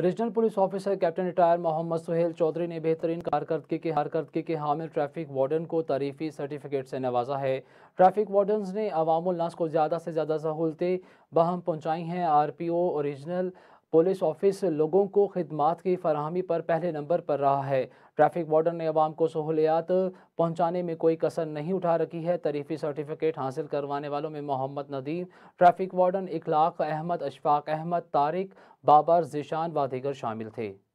regional police officer captain retire Mohammad Suhail Chaudhry ने बेहतरीन कारकर्दगी के कारकर्दगी के हामिल ट्रैफिक वार्डन को तारीफी सर्टिफिकेट से नवाजा है ट्रैफिक वार्डन ने नास को ज़्यादा से ज़्यादा सहूलतें बहम पहुँचाई हैं R P O regional police office लोगों को खदमात की फरहमी पर पहले नंबर पर रहा है ट्रैफिक वार्डन ने अवाम को सहूलियात पहुंचाने में कोई कसर नहीं उठा रखी है तरीफी सर्टिफिकेट हासिल करवाने वालों में मोहम्मद नदीम ट्रैफिक वार्डन इखलाक अहमद अशफाक अहमद तारिक बाबर जिशान व दीगर शामिल थे